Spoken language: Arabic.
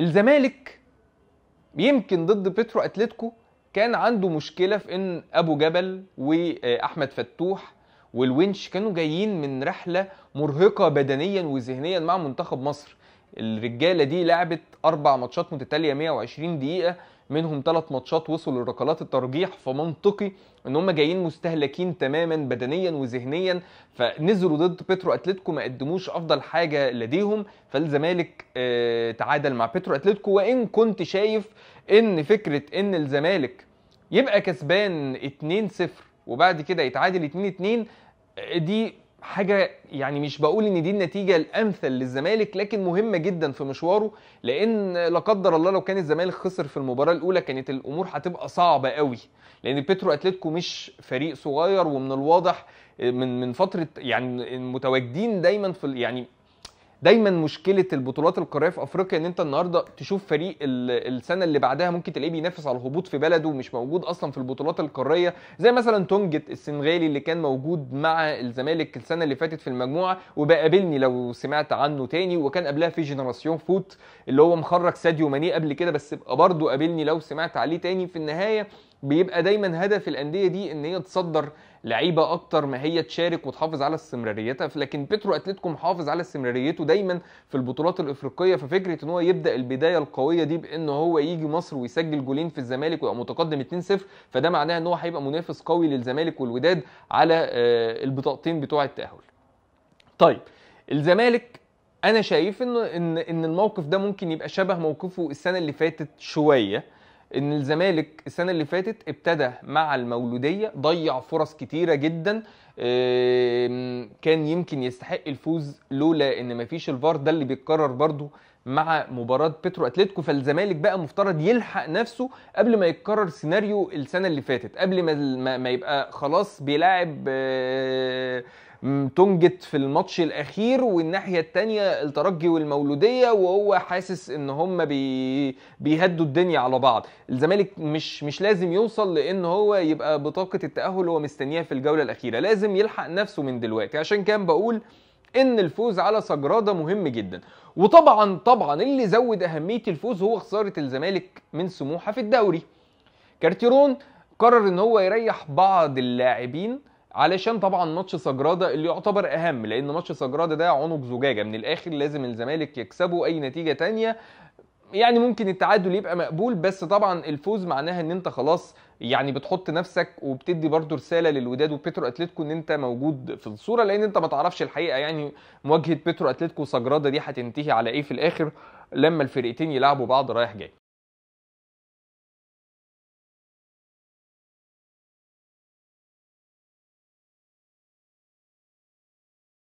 الزمالك يمكن ضد بترو اتلتيكو كان عنده مشكله في ان ابو جبل واحمد فتوح والونش كانوا جايين من رحله مرهقه بدنيا وذهنيا مع منتخب مصر الرجاله دي لعبت اربع ماتشات متتاليه 120 دقيقه منهم ثلاث ماتشات وصلوا لركلات الترجيح فمنطقي ان هم جايين مستهلكين تماما بدنيا وذهنيا فنزلوا ضد بترو اتلتيكو ما قدموش افضل حاجه لديهم فالزمالك آه، تعادل مع بترو اتلتيكو وان كنت شايف ان فكره ان الزمالك يبقى كسبان 2-0 وبعد كده يتعادل 2-2 آه، دي حاجه يعني مش بقول ان دي النتيجه الامثل للزمالك لكن مهمه جدا في مشواره لان لا قدر الله لو كان الزمالك خسر في المباراه الاولى كانت الامور هتبقى صعبه قوي لان بيترو اتلتيكو مش فريق صغير ومن الواضح من من فتره يعني متواجدين دايما في يعني دايما مشكله البطولات القاريه في افريقيا ان انت النهارده تشوف فريق السنه اللي بعدها ممكن تلاقيه بينافس على الهبوط في بلده ومش موجود اصلا في البطولات القاريه زي مثلا تونجت السنغالي اللي كان موجود مع الزمالك السنه اللي فاتت في المجموعه وبقابلني لو سمعت عنه تاني وكان قبلها في جنراسيون فوت اللي هو مخرج ساديو ماني قبل كده بس برضه قابلني لو سمعت عليه تاني في النهايه بيبقى دايما هدف الانديه دي ان هي تصدر لعيبه اكتر ما هي تشارك وتحافظ على استمراريتها لكن بيترو اتلتيكو محافظ على استمراريته دايما في البطولات الافريقيه ففكره ان هو يبدا البدايه القويه دي بان هو يجي مصر ويسجل جولين في الزمالك ويبقى متقدم 2-0 فده معناه ان هو هيبقى منافس قوي للزمالك والوداد على آه، البطاقتين بتوع التاهل طيب الزمالك انا شايف ان ان الموقف ده ممكن يبقى شبه موقفه السنه اللي فاتت شويه ان الزمالك السنه اللي فاتت ابتدى مع المولوديه ضيع فرص كتيره جدا كان يمكن يستحق الفوز لولا ان مفيش الفار ده اللي بيتكرر برضو مع مباراه بترو اتلتيكو فالزمالك بقى مفترض يلحق نفسه قبل ما يتكرر سيناريو السنه اللي فاتت قبل ما ما يبقى خلاص بيلاعب آه، تنجت في الماتش الاخير والناحيه الثانيه الترجي والمولوديه وهو حاسس ان هم بي بيهدوا الدنيا على بعض الزمالك مش مش لازم يوصل لان هو يبقى بطاقه التاهل هو مستنيها في الجوله الاخيره لازم يلحق نفسه من دلوقتي عشان كان بقول ان الفوز على سجراده مهم جدا وطبعا طبعا اللي زود اهميه الفوز هو خساره الزمالك من سموحه في الدوري كارتيرون قرر ان هو يريح بعض اللاعبين علشان طبعا ماتش سجراده اللي يعتبر اهم لان ماتش سجراده ده عنق زجاجه من الاخر لازم الزمالك يكسبه اي نتيجه تانية يعني ممكن التعادل يبقى مقبول بس طبعا الفوز معناها ان انت خلاص يعني بتحط نفسك وبتدي برضه رساله للوداد وبيترو اتلتيكو ان انت موجود في الصوره لان انت ما تعرفش الحقيقه يعني مواجهه بيترو اتلتيكو وسجراده دي هتنتهي على ايه في الاخر لما الفرقتين يلعبوا بعض رايح جاي